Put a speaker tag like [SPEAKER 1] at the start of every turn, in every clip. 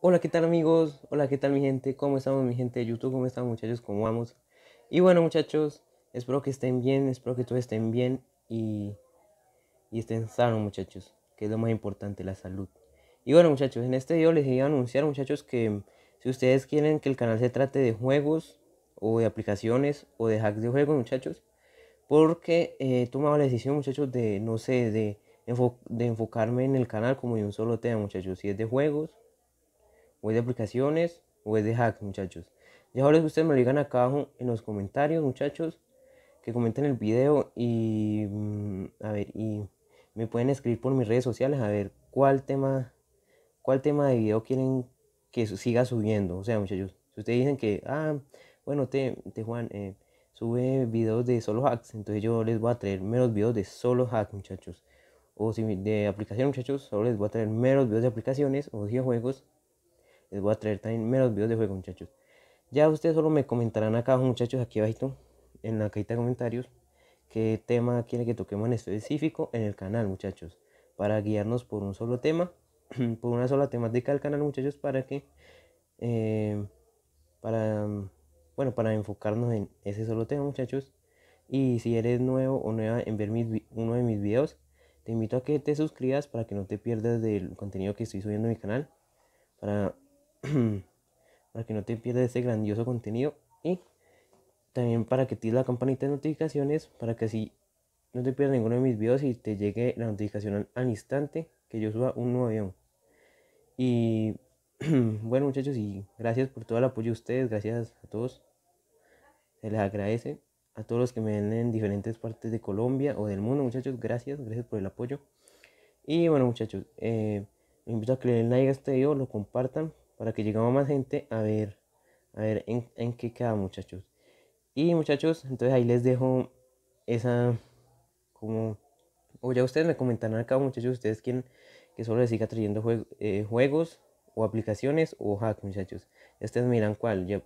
[SPEAKER 1] Hola, ¿qué tal amigos? Hola, ¿qué tal mi gente? ¿Cómo estamos mi gente de YouTube? ¿Cómo están muchachos? ¿Cómo vamos? Y bueno muchachos, espero que estén bien, espero que todos estén bien y, y estén sanos muchachos, que es lo más importante, la salud. Y bueno muchachos, en este video les voy a anunciar muchachos que si ustedes quieren que el canal se trate de juegos o de aplicaciones o de hacks de juegos muchachos, porque eh, he tomado la decisión muchachos de, no sé, de, de enfocarme en el canal como de un solo tema muchachos, si es de juegos o es de aplicaciones o es de hacks, muchachos. ya ahora ustedes me lo digan acá abajo en los comentarios, muchachos, que comenten el video y mm, a ver y me pueden escribir por mis redes sociales a ver cuál tema cuál tema de video quieren que siga subiendo. O sea, muchachos, si ustedes dicen que ah, bueno, te, te Juan eh, sube videos de solo hacks, entonces yo les voy a traer menos videos de solo hacks, muchachos. O de aplicaciones, muchachos, solo les voy a traer menos videos de aplicaciones o videojuegos les voy a traer también menos videos de juego, muchachos. Ya ustedes solo me comentarán acá, muchachos, aquí abajo. en la cajita de comentarios, qué tema quieren que toquemos en específico en el canal, muchachos. Para guiarnos por un solo tema, por una sola temática del canal, muchachos, para que... Eh, para... Bueno, para enfocarnos en ese solo tema, muchachos. Y si eres nuevo o nueva en ver uno de mis videos, te invito a que te suscribas para que no te pierdas del contenido que estoy subiendo en mi canal. Para para que no te pierdas ese grandioso contenido y también para que tires la campanita de notificaciones para que así no te pierdas ninguno de mis videos y te llegue la notificación al, instante que yo suba un nuevo avión. Y bueno muchachos y gracias por todo el apoyo de ustedes, gracias a todos. Se les agradece a todos los que me ven en diferentes partes de Colombia o del mundo muchachos, gracias, gracias por el apoyo. Y bueno muchachos, me eh, invito a que le den like a este video, lo compartan para que lleguemos más gente a ver, a ver en, qué queda, muchachos. Y muchachos, entonces ahí les dejo esa, como, o ya ustedes me comentan acá, muchachos, ustedes quieren que solo les siga trayendo eh, juegos o aplicaciones o hack, muchachos. ustedes miran cuál, ya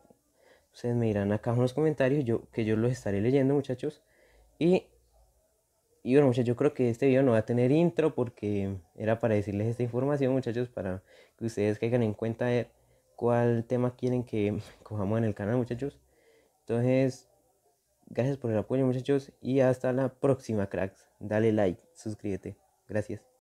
[SPEAKER 1] ustedes me dirán acá en los comentarios yo, que yo los estaré leyendo, muchachos. Y y bueno, muchachos, yo creo que este video no va a tener intro porque era para decirles esta información, muchachos, para que ustedes caigan en cuenta de cuál tema quieren que cojamos en el canal, muchachos. Entonces, gracias por el apoyo, muchachos, y hasta la próxima, cracks. Dale like, suscríbete. Gracias.